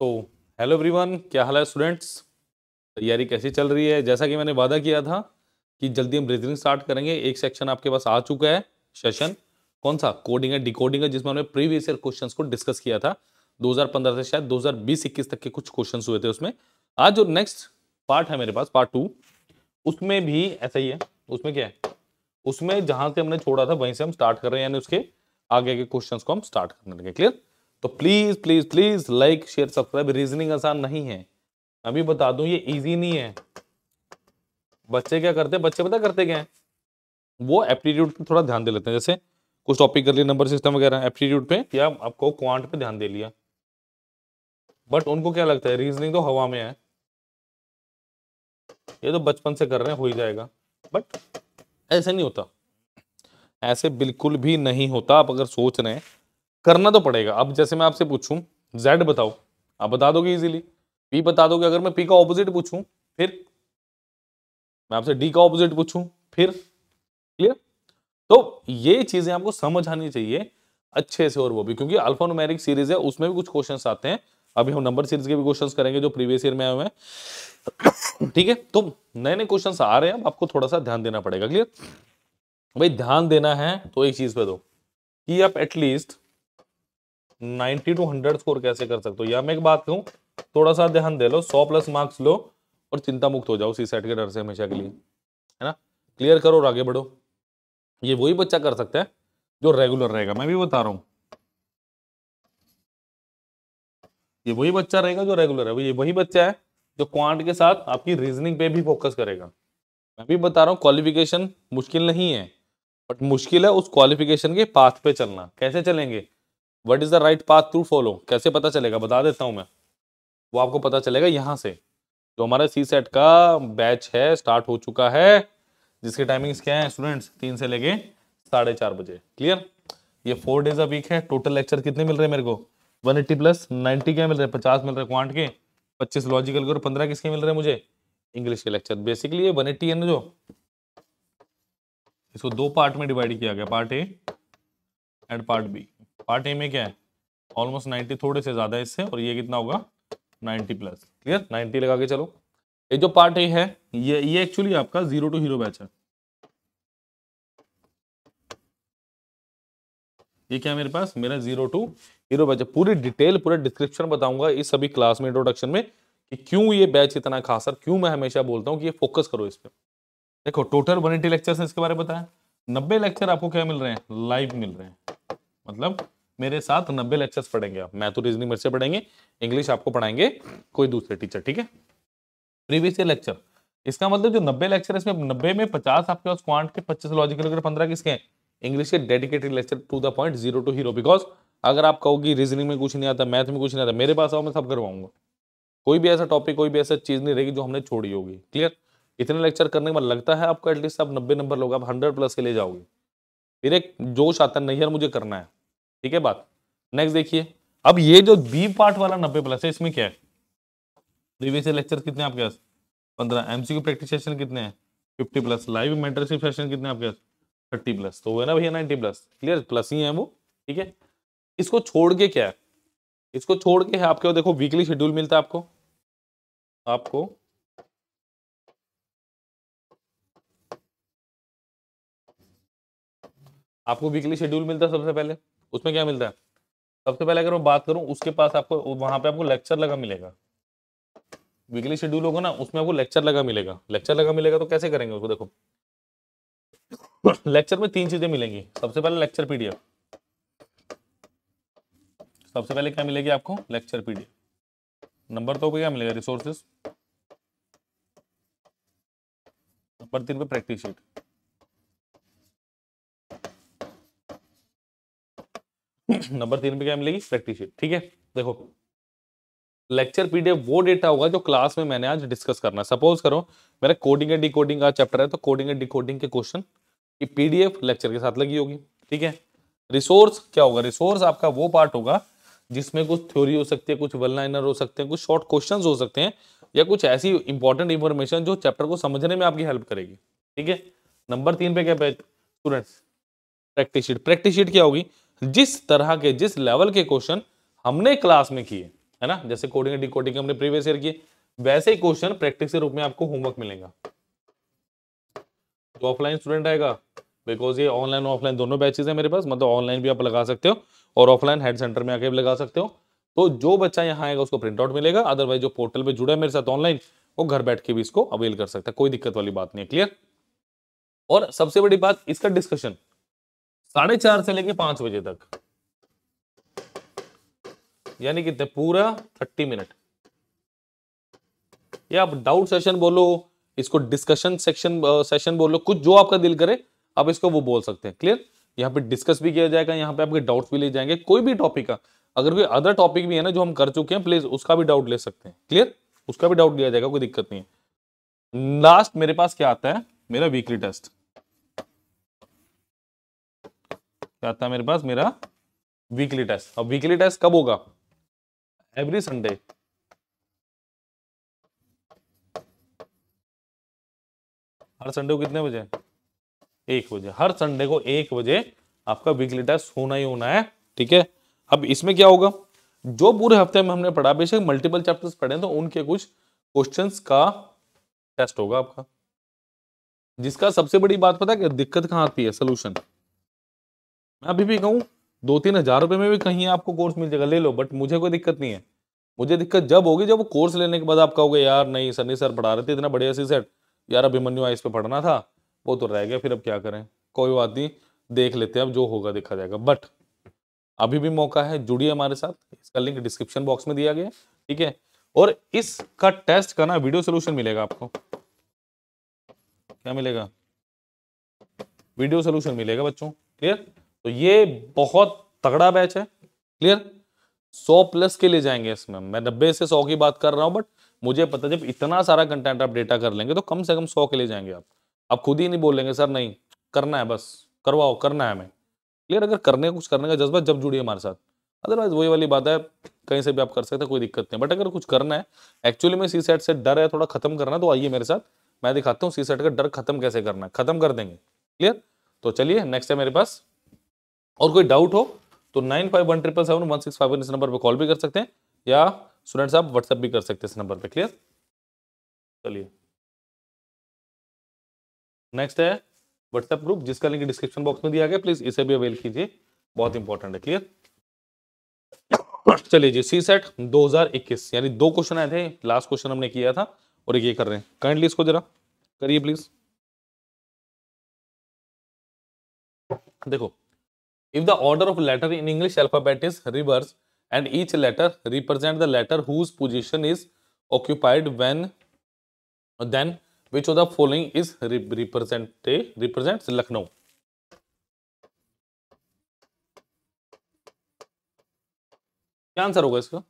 तो hello everyone क्या हाल है स्टूडेंट्स तैयारी कैसी चल रही है जैसा कि मैंने वादा किया था कि जल्दी हम ब्रीदिंग स्टार्ट करेंगे एक सेक्शन आपके पास आ चुका है सेशन कौन सा कोडिंग है डिकोडिंग है जिसमें हमने प्रीवियस ईयर क्वेश्चंस को डिस्कस किया था 2015 से शायद 2020-21 तक के कुछ क्वेश्चन हुए थे उसमें आज जो नेक्स्ट पार्ट है मेरे पास पार्ट टू उसमें भी ऐसा ही है उसमें क्या है उसमें जहाँ से हमने छोड़ा था वहीं से हम स्टार्ट कर रहे हैं यानी उसके आगे के क्वेश्चन को हम स्टार्ट करने लगे क्लियर तो please please please like share subscribe reasoning आसान नहीं है अभी बता दूं ये इजी नहीं है बच्चे क्या करते हैं बच्चे पता करते क्या है वो एप्टीट्यूड पे थोड़ा ध्यान दे लेते हैं जैसे कुछ टॉपिक कर लिए नंबर सिस्टम वगैरह एप्टीट्यूड पे या आपको क्वांट पे ध्यान दे लिया बट उनको क्या लगता है रीजनिंग तो हवा में है ये तो बचपन से कर रहे हैं हो ही जाएगा बट ऐसे नहीं होता ऐसे बिल्कुल भी नहीं होता आप अगर सोच रहे हैं करना तो पड़ेगा अब जैसे मैं आपसे पूछूं जेड बताओ आप बता दोगे इजीली पी बता दोगे अगर मैं पी का ऑपोजिट पूछूं फिर मैं आपसे डी का ऑपोजिट पूछूं फिर क्लियर तो ये चीजें आपको समझ आनी चाहिए अच्छे से और वो भी क्योंकि अल्फा सीरीज है उसमें भी कुछ क्वेश्चन आते हैं अभी हम नंबर सीरीज के भी क्वेश्चन करेंगे जो प्रीवियस ईयर में आए हुए हैं ठीक है तो नए नए क्वेश्चन आ रहे हैं अब आपको थोड़ा सा ध्यान देना पड़ेगा क्लियर भाई ध्यान देना है तो एक चीज पे दो कि आप at least ninety two hundred score कैसे कर सकते हो या मैं एक बात कहूँ थोड़ा सा ध्यान दे लो सौ प्लस मार्क्स लो और चिंता मुक्त हो जाओ उसी सेट के डर से हमेशा के लिए है ना क्लियर करो और आगे बढ़ो ये वही बच्चा कर सकता है जो रेगुलर रहेगा मैं भी बता रहा हूँ ये वही बच्चा रहेगा जो रेगुलर है ये वही बच्चा है जो क्वांट के साथ आपकी रीजनिंग पे भी फोकस करेगा मैं भी बता रहा हूँ क्वालिफिकेशन मुश्किल नहीं है बट मुश्किल है उस क्वालिफिकेशन के पाथ पे चलना कैसे चलेंगे what is the right path to follow कैसे पता चलेगा बता देता हूँ मैं वो आपको पता चलेगा यहाँ से जो हमारा सी सेट का बैच है स्टार्ट हो चुका है जिसके टाइमिंग्स क्या है स्टूडेंट्स तीन से लेके साढ़े चार बजे क्लियर ये फोर डेज अ वीक है टोटल लेक्चर कितने मिल रहे हैं मेरे को वन एट्टी प्लस नाइनटी क्या मिल रहे हैं पचास मिल रहे हैं क्वांट के पच्चीस लॉजिकल के और पंद्रह किसके मिल रहे हैं मुझे इंग्लिश के लेक्चर बेसिकली ये वन एट्टी है ना जो इसको दो पार्ट में डिवाइड किया गया part A and part B part A में क्या है ऑलमोस्ट 90 थोड़े से ज्यादा इससे और ये कितना होगा 90 प्लस क्लियर 90 लगा के चलो ये जो पार्ट ए है ये ये एक्चुअली आपका जीरो टू हीरो बैच है ये क्या मेरे पास मेरा जीरो टू हीरो बैच है पूरी डिटेल पूरा डिस्क्रिप्शन बताऊंगा इस सभी क्लास में इंट्रोडक्शन में कि क्यों ये बैच इतना खास है क्यों मैं हमेशा बोलता हूँ कि ये फोकस करो इस पर देखो टोटल वन एटी लेक्चर इसके बारे में बताया नब्बे लेक्चर आपको क्या मिल रहे हैं लाइव मिल रहे हैं मतलब मेरे साथ नब्बे लेक्चर्स पढ़ेंगे आप मैथ और रीजनिंग मेरे से पढ़ेंगे इंग्लिश आपको पढ़ाएंगे कोई दूसरे टीचर ठीक है प्रीवियस ईयर लेक्चर इसका मतलब जो नब्बे लेक्चर इसमें नब्बे में पचास आपके पास क्वांट के पच्चीस लॉजिकल अगर पंद्रह किसके हैं इंग्लिश के dedicated lecture to the point zero to hero because अगर आप कहोगी रीजनिंग में कुछ नहीं आता मैथ में कुछ नहीं आता मेरे पास आओ मैं सब करवाऊंगा कोई भी ऐसा टॉपिक कोई भी ऐसा चीज़ नहीं रहेगी जो हमने छोड़ी होगी क्लियर इतने लेक्चर करने के बाद लगता है आपको एटलीस्ट आप नब्बे नंबर लोग आप हंड्रेड प्लस के ले जाओगे फिर एक जोश आता है नहीं यार मुझे करना है ठीक है बात नेक्स्ट देखिए अब ये जो बी पार्ट वाला नब्बे प्लस है इसमें क्या है प्रीवियस लेक्चर कितने आपके पास पंद्रह एमसीक्यू प्रैक्टिस सेशन कितने हैं fifty plus live mentorship session कितने आपके पास थर्टी प्लस तो वो है ना भैया नाइनटी प्लस क्लियर प्लस ही है वो ठीक है इसको छोड़ के क्या है इसको छोड़ के है आपके देखो वीकली शेड्यूल मिलता है आपको आपको आपको वीकली शेड्यूल मिलता है सबसे पहले उसमें क्या मिलता है सबसे पहले अगर मैं बात करूँ उसके पास आपको वहाँ पे आपको लेक्चर लगा मिलेगा वीकली शेड्यूल होगा ना उसमें आपको लेक्चर लगा मिलेगा लेक्चर लगा मिलेगा तो कैसे करेंगे उसको देखो लेक्चर में तीन चीजें मिलेंगी सबसे पहले लेक्चर पीडीएफ सबसे पहले क्या मिलेगी आपको लेक्चर पीडीएफ नंबर दो पे क्या मिलेगा रिसोर्सेस नंबर तीन पे प्रैक्टिस शीट नंबर तीन पे क्या मिलेगी प्रैक्टिस शीट ठीक है देखो लेक्चर पीडीएफ वो डेटा होगा जो क्लास में मैंने आज डिस्कस करना है सपोज करो मेरा कोडिंग एंड डिकोडिंग का चैप्टर है तो कोडिंग एंड डिकोडिंग के क्वेश्चन की पीडीएफ लेक्चर के साथ लगी होगी ठीक है रिसोर्स क्या होगा रिसोर्स आपका वो पार्ट होगा जिसमें कुछ थ्योरी हो सकती है कुछ वन हो सकते हैं कुछ शॉर्ट क्वेश्चन हो सकते हैं या कुछ ऐसी इंपॉर्टेंट इन्फॉर्मेशन जो चैप्टर को समझने में आपकी हेल्प करेगी ठीक है नंबर तीन पे क्या students practice sheet practice sheet क्या होगी जिस तरह के जिस लेवल के क्वेश्चन हमने क्लास में किए है ना जैसे कोडिंग डिकोडिंग हमने प्रीवियस ईयर किए वैसे ही क्वेश्चन प्रैक्टिस के रूप में आपको होमवर्क मिलेगा जो ऑफलाइन स्टूडेंट आएगा बिकॉज ये ऑनलाइन ऑफलाइन दोनों बैचेज है मेरे पास मतलब ऑनलाइन भी आप लगा सकते हो और ऑफलाइन हेड सेंटर में आके भी लगा सकते हो तो जो बच्चा यहाँ आएगा उसको प्रिंट आउट मिलेगा अदरवाइज जो पोर्टल पे जुड़ा है मेरे साथ ऑनलाइन वो घर बैठ के भी इसको अवेल कर सकता है कोई दिक्कत वाली बात नहीं है क्लियर और सबसे बड़ी बात इसका डिस्कशन साढ़े चार से लेके पांच बजे तक यानी कि पूरा थर्टी मिनट या आप डाउट सेशन बोलो इसको डिस्कशन सेक्शन सेशन बोलो कुछ जो आपका दिल करे आप इसको वो बोल सकते हैं क्लियर यहाँ पे डिस्कस भी किया जाएगा यहाँ पे आपके डाउट्स भी ले जाएंगे कोई भी टॉपिक का अगर कोई अदर टॉपिक भी है ना जो हम कर चुके हैं प्लीज उसका भी डाउट ले सकते हैं क्लियर उसका भी डाउट लिया जाएगा कोई दिक्कत नहीं है लास्ट मेरे पास क्या आता है मेरा वीकली टेस्ट क्या आता है मेरे पास मेरा वीकली टेस्ट अब वीकली टेस्ट कब होगा एवरी संडे हर संडे को कितने बजे एक बजे हर संडे को एक बजे आपका वीकली टेस्ट होना ही होना है ठीक है अब इसमें क्या होगा जो पूरे हफ्ते में हमने पढ़ा बेशक मल्टीपल चैप्टर्स पढ़े तो उनके कुछ क्वेश्चंस का टेस्ट होगा आपका जिसका सबसे बड़ी बात पता है कि दिक्कत कहां आती है सोल्यूशन मैं अभी भी कहूँ दो तीन हजार रुपये में भी कहीं आपको कोर्स मिल जाएगा ले लो बट मुझे कोई दिक्कत नहीं है मुझे दिक्कत जब होगी जब वो कोर्स लेने के बाद आप कहोगे यार नहीं सनी सर पढ़ा रहे थे इतना बढ़िया सी सेट यार अभिमन्यु इस पर पढ़ना था वो तो रह गया फिर अब क्या करें कोई बात नहीं देख लेते हैं अब जो होगा देखा जाएगा बट अभी भी मौका है जुड़िए हमारे साथ इसका लिंक डिस्क्रिप्शन बॉक्स में दिया गया ठीक है और इसका टेस्ट का ना वीडियो सोल्यूशन मिलेगा आपको क्या मिलेगा वीडियो सोल्यूशन मिलेगा बच्चों क्लियर तो ये बहुत तगड़ा बैच है क्लियर सौ प्लस के लिए जाएंगे इसमें मैं नब्बे से सौ की बात कर रहा हूं बट मुझे पता जब इतना सारा कंटेंट आप डेटा कर लेंगे तो कम से कम सौ के लिए जाएंगे आप आप खुद ही नहीं बोलेंगे सर नहीं करना है बस करवाओ करना है हमें क्लियर अगर करने कुछ करने का जज्बा जब जुड़िए हमारे साथ अदरवाइज वही वाली बात है कहीं से भी आप कर सकते हैं कोई दिक्कत नहीं बट अगर कुछ करना है एक्चुअली में सी सेट से डर है थोड़ा खत्म करना तो आइए मेरे साथ मैं दिखाता हूँ सी सेट का डर खत्म कैसे करना है खत्म कर देंगे क्लियर तो चलिए नेक्स्ट है मेरे पास और कोई डाउट हो तो nine five one triple seven one six five one इस नंबर पर कॉल भी कर सकते हैं या स्टूडेंट साहब व्हाट्सएप भी कर सकते हैं इस नंबर पर क्लियर चलिए नेक्स्ट है व्हाट्सएप ग्रुप जिसका लिंक डिस्क्रिप्शन बॉक्स में दिया गया प्लीज इसे भी अवेल कीजिए बहुत इंपॉर्टेंट है क्लियर चलिए जी सी सेट 2021 यानी दो क्वेश्चन आए थे लास्ट क्वेश्चन हमने किया था और ये कर रहे हैं काइंडली इसको जरा करिए प्लीज देखो If the order of letter in English alphabet is reversed and each letter represent the letter whose position is occupied when then which of the following is represent represents Lucknow. क्या answer होगा इसका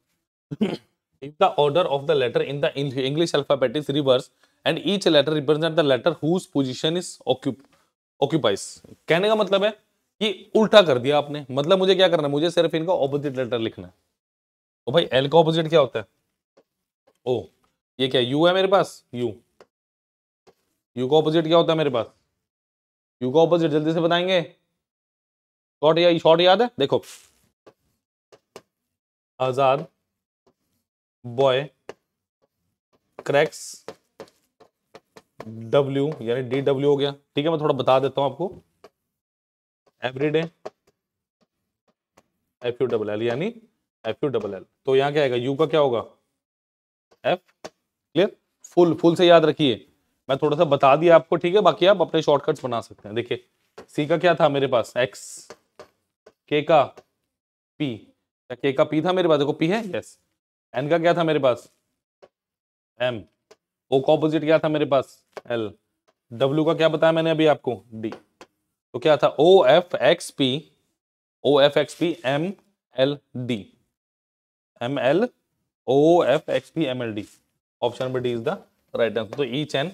if the order of the letter in the English alphabet is reversed and each letter represent the letter whose position is occup occupies कहने का मतलब है ये उल्टा कर दिया आपने मतलब मुझे क्या करना है मुझे सिर्फ इनका ऑपोजिट लेटर लिखना है तो भाई एल का ऑपोजिट क्या होता है ओ ये क्या यू है मेरे पास यू यू का ऑपोजिट क्या होता है मेरे पास यू का ऑपोजिट जल्दी से बताएंगे शॉर्ट या शॉर्ट याद है देखो आजाद बॉय क्रैक्स डब्ल्यू यानी डी डब्ल्यू हो गया ठीक है मैं थोड़ा बता देता हूं आपको every day F U double L यानी एफ यू डबल एल तो यहाँ क्या आएगा यू का क्या होगा एफ क्लियर फुल फुल से याद रखिए मैं थोड़ा सा बता दिया आपको ठीक है बाकी आप अपने शॉर्टकट्स बना सकते हैं देखिए सी का क्या था मेरे पास एक्स के का पी क्या के का पी था मेरे पास देखो पी है यस एन का क्या था मेरे पास एम ओ का ऑपोजिट क्या था मेरे पास एल डब्ल्यू का क्या बताया मैंने अभी आपको डी तो क्या था O F X P O F X P M L D M L O F X P M L D option number D is the right answer तो each and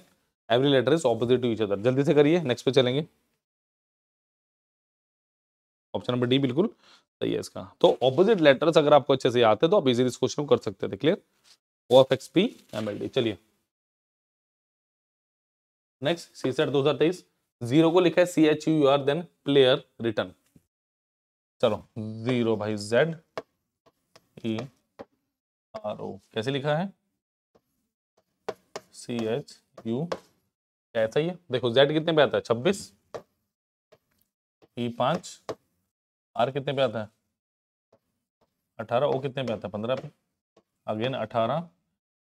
every letter is opposite to each other जल्दी से करिए next पे चलेंगे option number D बिल्कुल सही है इसका तो ऑपोजिट लेटर्स अगर आपको अच्छे से आते है तो आप इजीली इस क्वेश्चन कर सकते थे clear O F X P M L D चलिए नेक्स्ट सीसेट दो हजार तेईस जीरो को लिखा है C H U R then player return चलो जीरो भाई जेड ई आर ओ कैसे लिखा है सी एच यू क्या ही ये देखो जेड कितने पे आता है छब्बीस ई e पांच आर कितने पे आता है अठारह ओ कितने पे आता है पंद्रह पे अगेन अठारह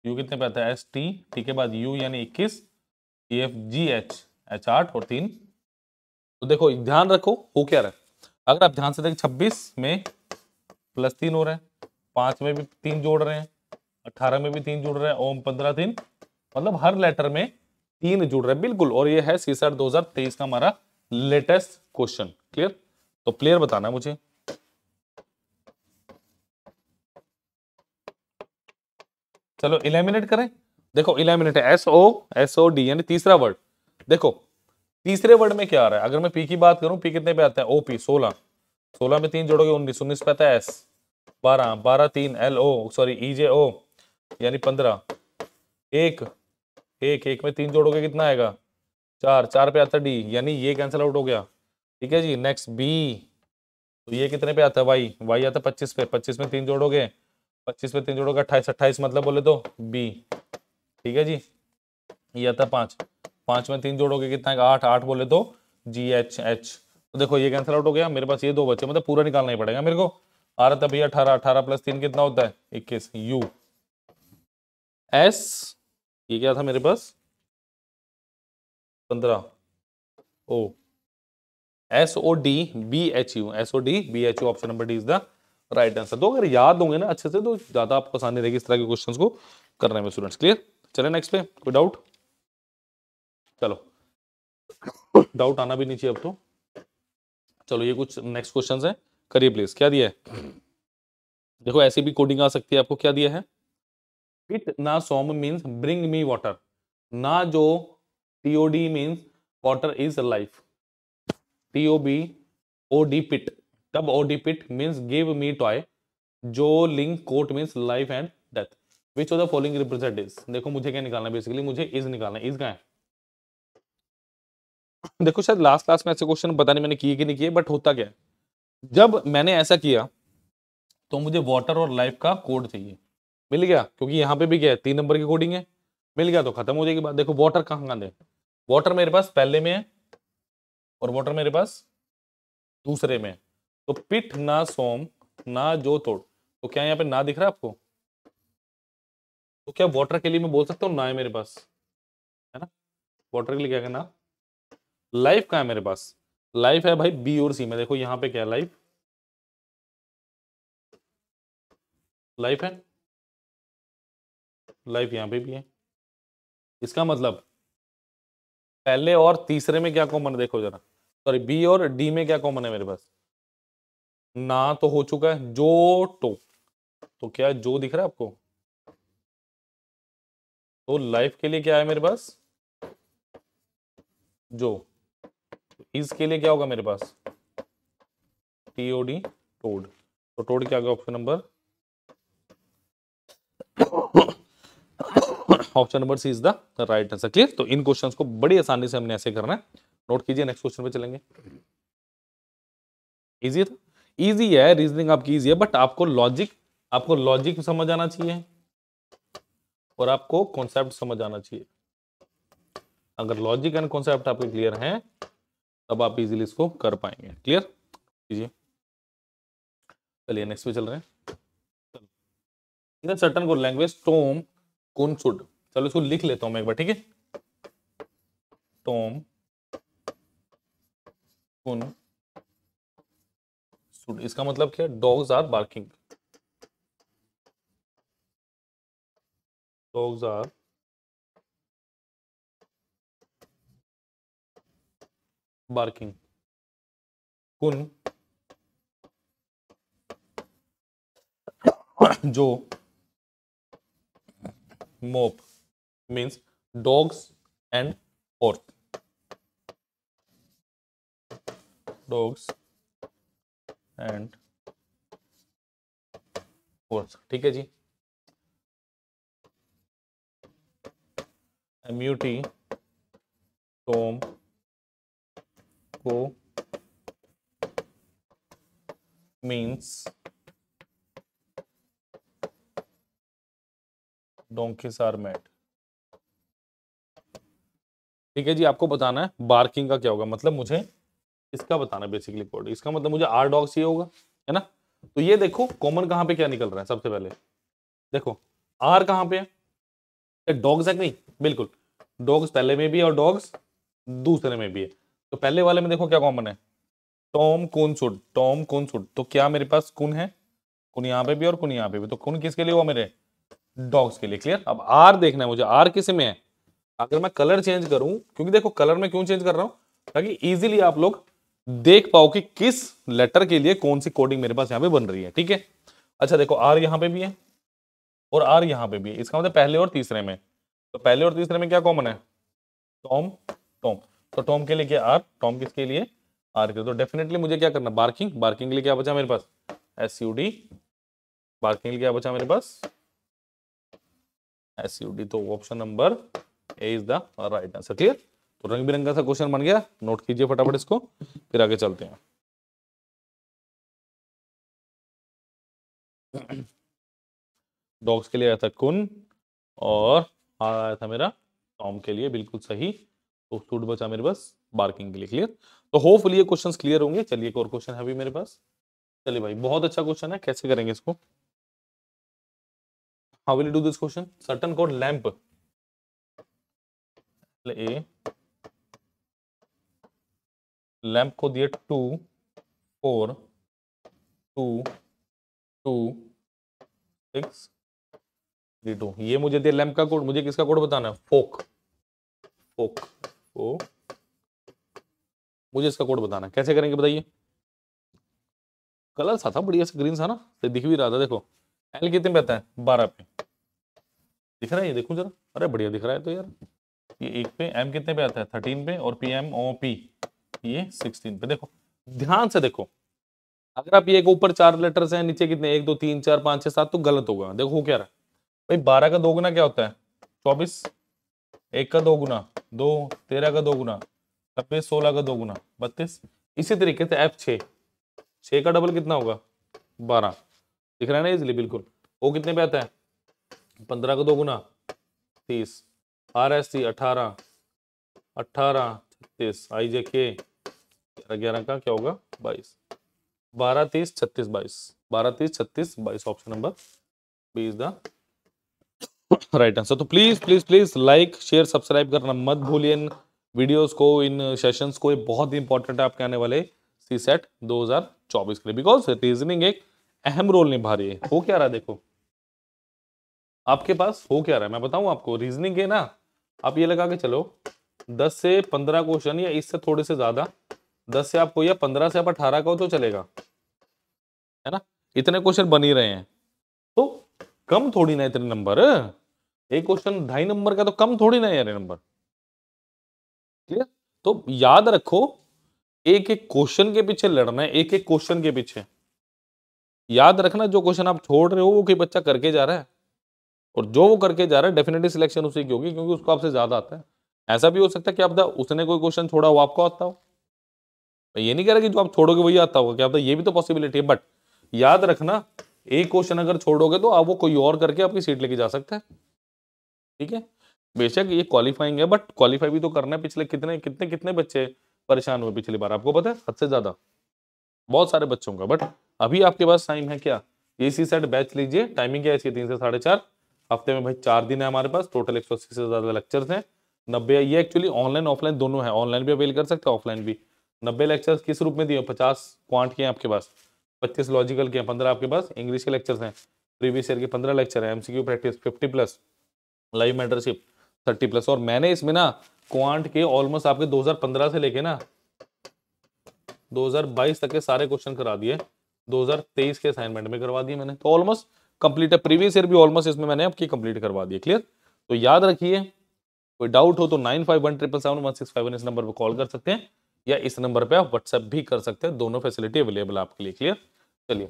यू कितने पे आता है एस टी टी के बाद यू यानी इक्कीस एफ जी एच एच और तीन तो देखो ध्यान रखो हो क्या रहा अगर आप ध्यान से देखें छब्बीस में प्लस तीन हो रहे हैं पांच में भी तीन जोड़ रहे हैं अठारह में भी तीन जुड़ रहे हैं ओम पंद्रह तीन मतलब हर लेटर में तीन जुड़ रहे हैं बिल्कुल और ये है सीसर तेईस का हमारा लेटेस्ट क्वेश्चन क्लियर तो प्लेयर बताना मुझे चलो इलेमिनेट करें देखो इलेमिनेट एसओ एसओ डी यानी तीसरा वर्ड देखो तीसरे वर्ड में क्या आ रहा है अगर मैं पी की बात करूं पी कितने पे आता है ओपी सोलह सोलह में तीन जोड़ोगे उन्नीस उन्नीस पे आता है एस बारह बारह तीन एल ओ सॉरी ई जे ओ यानी पंद्रह एक एक एक में तीन जोड़ोगे कितना आएगा चार चार पे आता है डी यानी ये कैंसिल आउट हो गया ठीक है जी नेक्स्ट बी तो ये कितने पे आता है वाई वाई आता है पच्चीस पे पच्चीस में तीन जोड़ोगे पच्चीस में तीन जोड़ोगे अट्ठाईस अट्ठाईस मतलब बोले तो बी ठीक है जी ये आता है पाँच पांच में तीन जोड़ोगे कितना है आठ आठ बोले तो जी एच एच तो देखो ये कैंसिल आउट हो गया मेरे पास ये दो बच्चे मतलब पूरा निकालना ही पड़ेगा मेरे को आ रहा भैया अठारह अठारह प्लस तीन कितना होता है इक्कीस यू एस ये क्या था मेरे पास पंद्रह O S O D B H U S O D B H U option number D is the right answer तो अगर याद होंगे ना अच्छे से तो ज़्यादा आपको आसानी रहेगी इस तरह के क्वेश्चन को करने में स्टूडेंट्स क्लियर चले नेक्स्ट पे कोई डाउट चलो डाउट आना भी नहीं चाहिए अब तो चलो ये कुछ नेक्स्ट क्वेश्चन है करिए प्लीज क्या दिया है देखो ऐसी भी कोडिंग आ सकती है आपको क्या दिया है इट ना सोम मीन्स ब्रिंग मी वॉटर ना जो TOD means water is life TOB OD pit तब OD pit means give me toy जो link coat means life and death which of the following represent is देखो मुझे क्या निकालना बेसिकली मुझे is निकालना इज का है देखो शायद लास्ट क्लास में ऐसे क्वेश्चन पता नहीं मैंने किए कि नहीं किए बट होता क्या जब मैंने ऐसा किया तो मुझे वाटर और लाइफ का कोड चाहिए मिल गया क्योंकि यहाँ पे भी क्या है तीन नंबर की कोडिंग है मिल गया तो खत्म हो जाएगी बात देखो वाटर कहाँ कहाँ दे वाटर मेरे पास पहले में है और वाटर मेरे पास दूसरे में है तो पिट ना सोम ना जो तोड़ तो क्या यहाँ पे ना दिख रहा है आपको तो क्या वाटर के लिए मैं बोल सकता हूँ ना है मेरे पास है ना वाटर के लिए क्या करना लाइफ का है मेरे पास लाइफ है भाई बी और सी में देखो यहाँ पे क्या लाइफ लाइफ है लाइफ यहाँ पे भी है इसका मतलब पहले और तीसरे में क्या कॉमन है देखो जरा सॉरी बी और डी में क्या कॉमन है मेरे पास ना तो हो चुका है जो टो तो।, तो क्या जो दिख रहा है आपको तो लाइफ के लिए क्या है मेरे पास जो इज के लिए क्या होगा मेरे पास टीओडी टोड तो टोड क्या होगा option number option number C is the right answer clear तो इन क्वेश्चंस को बड़ी आसानी से हमने ऐसे करना है नोट कीजिए नेक्स्ट क्वेश्चन पे चलेंगे इजी था इजी है रीजनिंग तो? आपकी इजी है बट आपको लॉजिक आपको लॉजिक समझ आना चाहिए और आपको कॉन्सेप्ट समझ आना चाहिए अगर लॉजिक एंड कॉन्सेप्ट आपके क्लियर हैं तब आप इजीली इसको कर पाएंगे क्लियर कीजिए चलिए नेक्स्ट पे चल रहे हैं सर्टन को लैंग्वेज टोम कुनसुड चलो इसको लिख लेता हूं मैं एक बार ठीक है टोम कुन सुड इसका मतलब क्या dogs are barking dogs are barking कुन जो मोप means dogs and earth dogs and earth ठीक है जी एम यू टी टोम को मीन्स donkeys आर मेट ठीक है जी आपको बताना है बार्किंग का क्या होगा मतलब मुझे इसका बताना है बेसिकली कोड इसका मतलब मुझे आर डॉग्स ये होगा है ना तो ये देखो कॉमन कहां पे क्या निकल रहा है सबसे पहले देखो आर कहां पे है डॉग्स है नहीं बिल्कुल डॉग्स पहले में भी है और डॉग्स दूसरे में भी है तो पहले वाले में देखो क्या कॉमन है टॉम सुड टॉम सुड तो क्या मेरे पास कुन है कुन यहाँ पे भी और कुन यहाँ पे भी तो कुन किसके लिए हुआ मेरे डॉग्स के लिए क्लियर अब आर देखना है मुझे आर किस में है अगर मैं कलर चेंज करूं क्योंकि देखो कलर में क्यों चेंज कर रहा हूं ताकि इजीली आप लोग देख पाओ कि किस लेटर के लिए कौन सी कोडिंग मेरे पास यहाँ पे बन रही है ठीक है अच्छा देखो आर यहाँ पे भी है और आर यहाँ पे भी है इसका मतलब पहले और तीसरे में तो पहले और तीसरे में क्या कॉमन है टॉम टॉम तो टॉम के लिए क्या आर टॉम किसके लिए आर के तो डेफिनेटली मुझे क्या करना बार्किंग बार्किंग के लिए क्या बचा मेरे पास एस यू डी बार्किंग लिए क्या बचा मेरे पास एस यू डी तो option number A is the right answer clear तो रंग बिरंगा सा क्वेश्चन बन गया नोट कीजिए फटाफट इसको फिर आगे चलते हैं डॉग्स के लिए आया था कुन और आया था मेरा टॉम के लिए बिल्कुल सही तो सूट बचा मेरे पास बार्किंग के लिए क्लियर तो होपफुली ये क्वेश्चन क्लियर होंगे चलिए एक और क्वेश्चन है अभी मेरे पास चलिए भाई बहुत अच्छा क्वेश्चन है कैसे करेंगे इसको how will do this question certain code lamp a lamp को दिए two four two two six three two ये मुझे दिया लैंप का कोड मुझे किसका कोड बताना है फोक फोक को मुझे इसका कोड बताना कैसे करेंगे बताइए कलर सा था बढ़िया ग्रीन सा ना तो दिख भी रहा था देखो एल कितने पे आता है बारह पे दिख रहा है ये देखो जरा अरे बढ़िया दिख रहा है तो यार ये एक पे एम कितने पे आता है थर्टीन पे और पी एम ओ पी ये सिक्सटीन पे देखो ध्यान से देखो अगर आप ये ऊपर चार लेटर्स हैं नीचे कितने एक दो तीन चार पाँच छः सात तो गलत होगा देखो क्या रहा भाई बारह का दोगुना क्या होता है चौबीस एक का दो गुना दो तेरह का दो गुना छब्बीस सोलह का दो गुना बत्तीस इसी तरीके से एफ छे छः का डबल कितना होगा बारह दिख रहा है ना इजली बिल्कुल वो कितने पे आता है पंद्रह का दो गुना तीस आर एस सी अठारह अट्ठारह छत्तीस आई जे के ग्यारह ग्यारह का क्या होगा बाईस बारह तीस छत्तीस बाईस बारह तीस छत्तीस बाईस option number B is the right answer तो please please please like share subscribe करना मत भूलिए इन वीडियोस को इन सेशंस को ये बहुत ही इंपॉर्टेंट है आपके आने वाले सी सेट 2024 के लिए बिकॉज रीजनिंग एक अहम रोल निभा रही है हो क्या रहा है देखो आपके पास हो क्या रहा है मैं बताऊं आपको रीजनिंग के ना आप ये लगा के चलो 10 से 15 क्वेश्चन या इससे थोड़े से ज्यादा 10 से आपको या 15 से आप 18 का हो तो चलेगा है ना इतने क्वेश्चन बन ही रहे हैं तो कम थोड़ी ना इतने नंबर एक क्वेश्चन ढाई नंबर का तो कम थोड़ी ना यार नंबर ठीक तो याद रखो एक एक क्वेश्चन के पीछे लड़ना है एक एक क्वेश्चन के पीछे याद रखना जो क्वेश्चन आप छोड़ रहे हो वो कोई बच्चा करके जा रहा है और जो वो करके जा रहा है डेफिनेटली सिलेक्शन उसी की होगी क्योंकि उसको आपसे ज्यादा आता है ऐसा भी हो सकता है कि आप उसने कोई क्वेश्चन छोड़ा हो आपको आता हो मैं ये नहीं कह रहा कि जो आप छोड़ोगे वही आता होगा क्या आपका ये भी तो पॉसिबिलिटी है बट याद रखना एक क्वेश्चन अगर छोड़ोगे तो आप वो कोई और करके आपकी सीट लेके जा सकता है ठीक है बेशक ये क्वालिफाइंग है बट क्वालिफाई भी तो करना है पिछले कितने कितने कितने बच्चे परेशान हुए पिछली बार आपको पता है हद से ज़्यादा बहुत सारे बच्चों का बट अभी आपके पास टाइम है क्या ए सी सेट बैच लीजिए टाइमिंग क्या है तीन से साढ़े चार हफ्ते में भाई चार दिन है हमारे पास टोटल एक सौ अस्सी से ज़्यादा लेक्चर है नब्बे ये एक्चुअली ऑनलाइन ऑफलाइन दोनों है ऑनलाइन भी अवेल कर सकते हैं ऑफलाइन भी नब्बे लेक्चर किस रूप में दिए पचास क्वांट के हैं आपके पास पच्चीस लॉजिकल के हैं पंद्रह आपके पास इंग्लिश के लेक्चर्स हैं प्रीवियस ईयर के पंद्रह लेक्चर हैं MCQ practice fifty plus live mentorship thirty plus और मैंने इसमें ना क्वांट के ऑलमोस्ट आपके 2015 से लेके ना 2022 तक के सारे क्वेश्चन करा दिए 2023 के असाइनमेंट में करवा दिए मैंने तो ऑलमोस्ट कंप्लीट है प्रीवियस ईयर भी ऑलमोस्ट इसमें मैंने आपकी कंप्लीट करवा दिए क्लियर तो याद रखिए कोई डाउट हो तो nine five one triple seven one six five one इस नंबर पर कॉल कर सकते हैं या इस नंबर पे आप व्हाट्सएप भी कर सकते हैं दोनों फैसिलिटी अवेलेबल आपके लिए क्लियर चलिए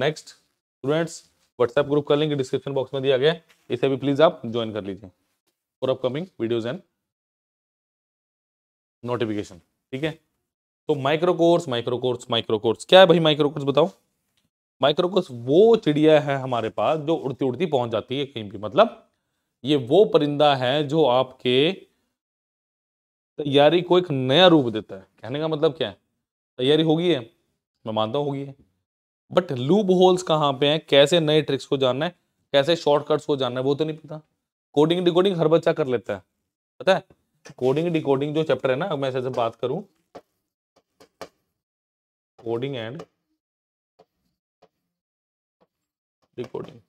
नेक्स्ट स्टूडेंट्स व्हाट्सएप ग्रुप कर लेंगे डिस्क्रिप्शन बॉक्स में दिया गया है इसे भी प्लीज़ आप ज्वाइन कर लीजिए और अपकमिंग वीडियोज एंड नोटिफिकेशन ठीक है तो micro course micro course micro course क्या है भाई माइक्रो कोर्स बताओ माइक्रो कोर्स वो चिड़िया है हमारे पास जो उड़ती उड़ती पहुंच जाती है कहीं भी मतलब ये वो परिंदा है जो आपके तैयारी को एक नया रूप देता है कहने का मतलब क्या है तैयारी होगी है मैं मानता हूँ होगी है बट लूप होल्स कहाँ पे हैं कैसे नए ट्रिक्स को जानना है कैसे शॉर्टकट्स को जानना है वो तो नहीं पता कोडिंग डिकोडिंग हर बच्चा कर लेता है पता है कोडिंग डिकोडिंग जो चैप्टर है ना मैं ऐसे बात करूं कोडिंग एंड डिकोडिंग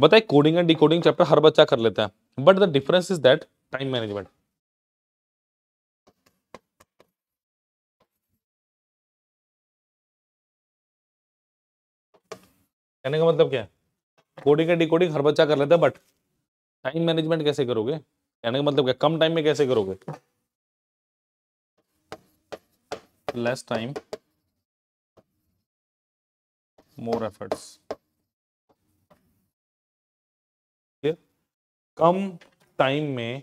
बताए कोडिंग एंड डिकोडिंग चैप्टर हर बच्चा कर लेता है but the difference is that time management कहने का मतलब क्या है कोडिंग एंड डिकोडिंग हर बच्चा कर लेता है बट टाइम मैनेजमेंट कैसे करोगे कहने का मतलब क्या कम टाइम में कैसे करोगे लेस टाइम मोर एफर्ट्स कम टाइम में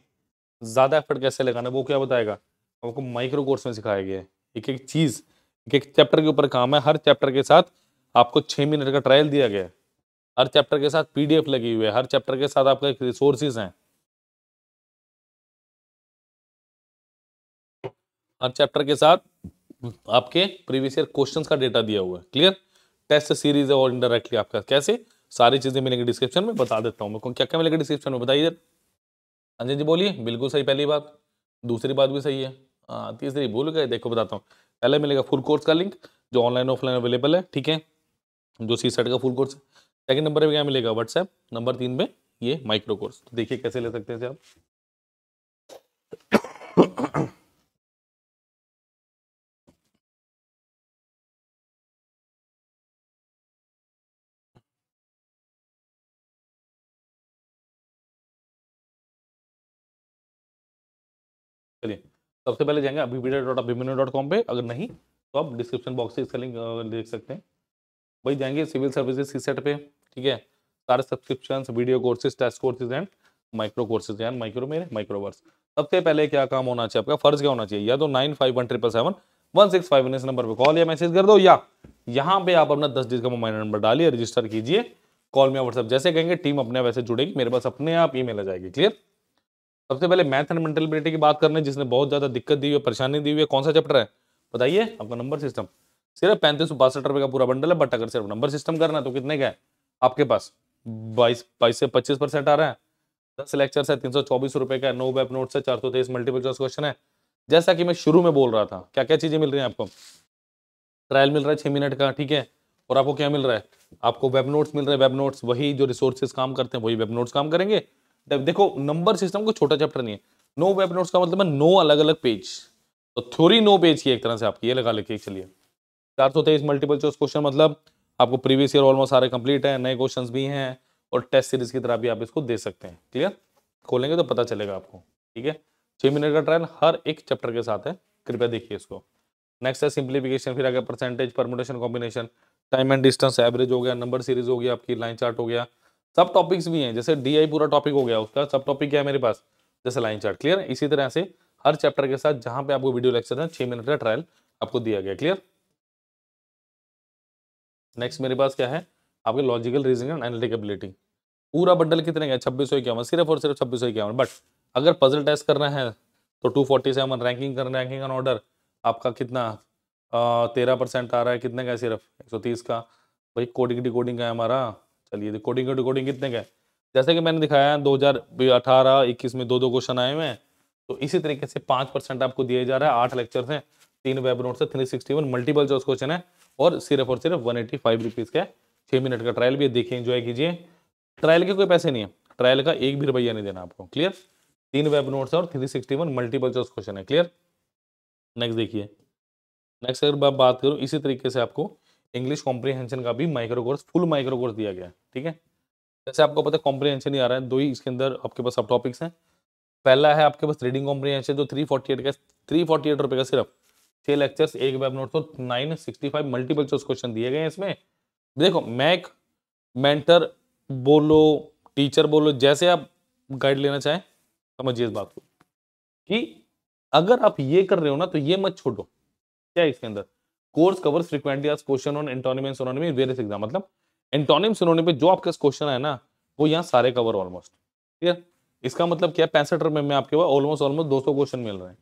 ज़्यादा एफर्ट कैसे लगाना वो क्या बताएगा आपको माइक्रो कोर्स में सिखाया गया है एक एक चीज़ एक एक चैप्टर के ऊपर काम है हर चैप्टर के साथ आपको छः मिनट का ट्रायल दिया गया है हर चैप्टर के साथ पीडीएफ लगी हुई है हर चैप्टर के साथ आपका एक रिसोर्सेज हैं हर चैप्टर के साथ आपके प्रीवियस ईयर क्वेश्चंस का डेटा दिया हुआ है क्लियर टेस्ट सीरीज है और इंडायरेक्टली आपका कैसे सारी चीज़ें मिलेंगी डिस्क्रिप्शन में बता देता हूँ को क्या क्या मिलेगा डिस्क्रिप्शन में बताइए अंजय जी बोलिए बिल्कुल सही पहली बात दूसरी बात भी सही है हाँ तीसरी भूल गए देखो बताता हूँ पहले मिलेगा फुल कोर्स का लिंक जो ऑनलाइन ऑफलाइन अवेलेबल है ठीक है जो सी सेट का फुल कोर्स है सेकंड नंबर पे क्या मिलेगा व्हाट्सएप नंबर तीन में ये माइक्रो कोर्स तो देखिए कैसे ले सकते हैं आप सबसे पहले जाएंगे अभिपीडिया डॉट डॉट कॉम पर अगर नहीं तो आप डिस्क्रिप्शन बॉक्स से इसका लिंक देख सकते हैं वही जाएंगे सिविल सर्विसेज सी सेट पे ठीक है सारे subscription video courses test courses and micro courses and micro मेरे माइक्रोवर्स सबसे पहले क्या काम होना चाहिए आपका फर्ज क्या होना चाहिए या तो nine five one triple seven one six five इस नंबर पे कॉल या मैसेज कर दो या यहाँ पे आप अपना दस डिज का मोबाइल नंबर डालिए रजिस्टर कीजिए कॉल में व्हाट्सएप जैसे कहेंगे टीम अपने वैसे जुड़ेगी मेरे पास अपने आप ईमेल आ जाएगी क्लियर सबसे पहले मैथ एंड मेंटल एबिलिटी की बात करने जिसने बहुत ज़्यादा दिक्कत दी हुई है परेशानी दी हुई है कौन सा चैप्टर है बताइए आपका नंबर सिस्टम सिर्फ पैंतीस सौ बासठ रुपए का पूरा बंडल है बट अगर सिर्फ नंबर सिस्टम करना है तो कितने का है आपके पास बाईस बाईस से पच्चीस परसेंट आ रहा है दस लेक्चर है तीन सौ चौबीस रुपए का नो वेब नोट है चार सौ तेईस मल्टीपल चॉइस क्वेश्चन है जैसा कि मैं शुरू में बोल रहा था क्या क्या चीज़ें मिल रही हैं आपको ट्रायल मिल रहा है छह मिनट का ठीक है और आपको क्या मिल रहा है आपको वेब नोट्स मिल रहे हैं वेब नोट्स वही जो रिसोर्सेज काम करते हैं वही वेब नोट्स काम करेंगे देखो नंबर सिस्टम को छोटा चैप्टर नहीं है नो वेब नोट्स का मतलब है नो अलग अलग पेज तो थ्योरी नो पेज की एक तरह से आपकी ये लगा लेके चलिए चार सौ तेईस मल्टीपल चॉइस क्वेश्चन मतलब आपको प्रीवियस ईयर ऑलमोस्ट सारे कंप्लीट हैं नए क्वेश्चन भी हैं और टेस्ट सीरीज की तरह भी आप इसको दे सकते हैं क्लियर खोलेंगे तो पता चलेगा आपको ठीक है छः मिनट का ट्रायल हर एक चैप्टर के साथ है कृपया देखिए इसको नेक्स्ट है सिंप्लीफिकेशन फिर आगे percentage permutation combination time and distance average हो गया नंबर सीरीज हो गया आपकी लाइन चार्ट हो गया सब टॉपिक्स भी हैं जैसे डी पूरा टॉपिक हो गया उसका सब टॉपिक क्या है मेरे पास जैसे लाइन चार्ट क्लियर इसी तरह से हर चैप्टर के साथ जहां पे आपको वीडियो लेक्चर है छह मिनट का ट्रायल आपको दिया गया क्लियर नेक्स्ट मेरे पास क्या है आपके लॉजिकल रीजनिंग एंड एनालिटिकबिलिटी पूरा बंडल कितने का छब्बीस सौ इक्यावन सिर्फ और सिर्फ छब्बीस सौ इक्यावन बट अगर पजल टेस्ट करना है तो टू फोर्टी सेवन रैंकिंग कर रैंकिंग ऑन ऑर्डर आपका कितना तेरह परसेंट आ रहा है कितने का सिर्फ एक सौ तीस का भाई कोडिंग डिकोडिंग का है हमारा चलिए रिकॉर्डिंग रिकॉर्डिंग कितने का जैसे कि मैंने दिखाया दो हज़ार में दो दो क्वेश्चन आए हुए हैं तो इसी तरीके से पाँच परसेंट आपको दिया जा रहा है आठ लेक्चर से तीन वेब नोट से three sixty one multiple choice question है और सिर्फ और सिर्फ वन एट्टी फाइव रुपीज़ का छः मिनट का ट्रायल भी देखिए एंजॉय कीजिए ट्रायल के कोई पैसे नहीं है ट्रायल का एक भी रुपया नहीं देना आपको क्लियर तीन वेब नोट्स और three sixty one multiple choice question है क्लियर नेक्स्ट देखिए नेक्स्ट अगर बात करूँ इसी तरीके से आपको इंग्लिश कॉम्प्रीहेंशन का भी micro course full micro course दिया गया है ठीक है जैसे आपको पता है कॉम्प्रीहेंशन ही आ रहा है दो ही इसके अंदर आपके पास सब टॉपिक्स हैं पहला है आपके पास रीडिंग कॉम्प्रीहेंशन जो थ्री फोर्टी एट का थ्री फोर्टी एट रुपये का सिर्फ छः लेक्चर्स एक वेब नोट तो nine sixty five multiple choice question दिए गए हैं इसमें देखो मैक मेंटर बोलो टीचर बोलो जैसे आप गाइड लेना चाहें समझिए इस बात को कि अगर आप ये कर रहे हो ना तो ये मत छोड़ो क्या इसके अंदर कोर्स कवर फ्रिक्वेंटली आज question on antonym synonymy various exam मतलब एंटोनिम सोनोनिमी जो आपके क्वेश्चन है ना वो यहाँ सारे कवर ऑलमोस्ट क्लियर इसका मतलब क्या पैंसठ रुपये में आपके पास ऑलमोस्ट ऑलमोस्ट दो क्वेश्चन मिल रहे हैं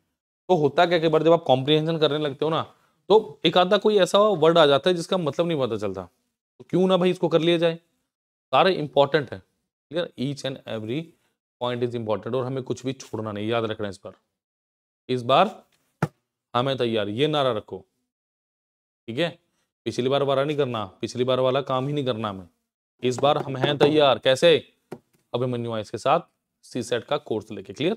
तो होता क्या कई बार जब आप कॉम्प्रीहेंशन करने लगते हो ना तो एक आधा कोई ऐसा वर्ड आ जाता है जिसका मतलब नहीं पता चलता तो क्यों ना भाई इसको कर लिया जाए सारे इंपॉर्टेंट है clear each and every point is important और हमें कुछ भी छोड़ना नहीं याद रखना इस बार इस बार हमें तैयार ये नारा रखो ठीक है पिछली बार वाला नहीं करना पिछली बार वाला काम ही नहीं करना हमें इस बार हम हैं तैयार कैसे अभिमन्यु इसके साथ सी सेट का कोर्स लेके क्लियर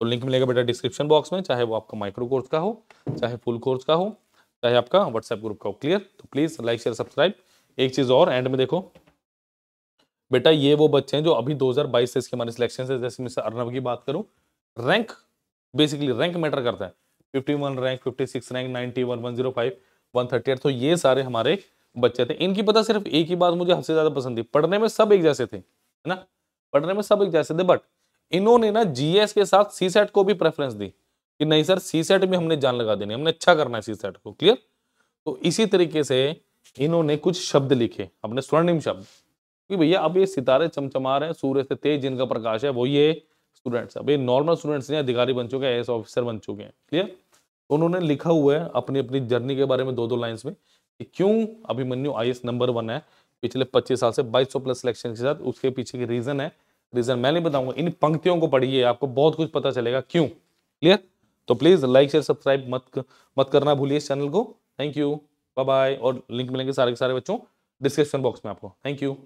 तो लिंक मिलेगा बेटा डिस्क्रिप्शन बॉक्स में चाहे वो आपका माइक्रो कोर्स का हो चाहे फुल कोर्स का हो चाहे आपका व्हाट्सएप ग्रुप का हो क्लियर तो प्लीज लाइक शेयर सब्सक्राइब एक चीज और एंड में देखो बेटा ये वो बच्चे हैं जो अभी 2022 से इसके हमारे सिलेक्शन से जैसे मिस्टर अर्नब की बात करूं रैंक बेसिकली रैंक मैटर करता है 51 rank 56 rank 91 105 one thirty eight तो ये सारे हमारे बच्चे थे इनकी पता सिर्फ एक ही बात मुझे सबसे ज़्यादा पसंद थी पढ़ने में सब एक जैसे थे है ना पढ़ने में सब एक जैसे थे बट इन्होंने ना जीएस के साथ सी सेट को भी प्रेफरेंस दी कि नहीं सर सी सेट में हमने जान लगा देनी हमने अच्छा करना है सी सेट को क्लियर तो इसी तरीके से इन्होंने कुछ शब्द लिखे अपने स्वर्णिम शब्द कि भैया अब ये सितारे चमचमा रहे हैं सूर्य से तेज जिनका प्रकाश है वो ये स्टूडेंट्स अब ये नॉर्मल स्टूडेंट्स नहीं अधिकारी बन चुके हैं एस ऑफिसर बन चुके हैं क्लियर तो उन्होंने लिखा हुआ है अपनी अपनी जर्नी के बारे में दो दो लाइन्स में कि क्यों अभिमन्यु आई नंबर वन है पिछले पच्चीस साल से बाईस प्लस सिलेक्शन के साथ उसके पीछे की रीज़न है रीज़न मैं नहीं बताऊंगा इन पंक्तियों को पढ़िए आपको बहुत कुछ पता चलेगा क्यों क्लियर तो प्लीज़ लाइक शेयर सब्सक्राइब मत मत करना भूलिए इस चैनल को थैंक यू बाय बाय और लिंक मिलेंगे सारे के सारे बच्चों डिस्क्रिप्शन बॉक्स में आपको थैंक यू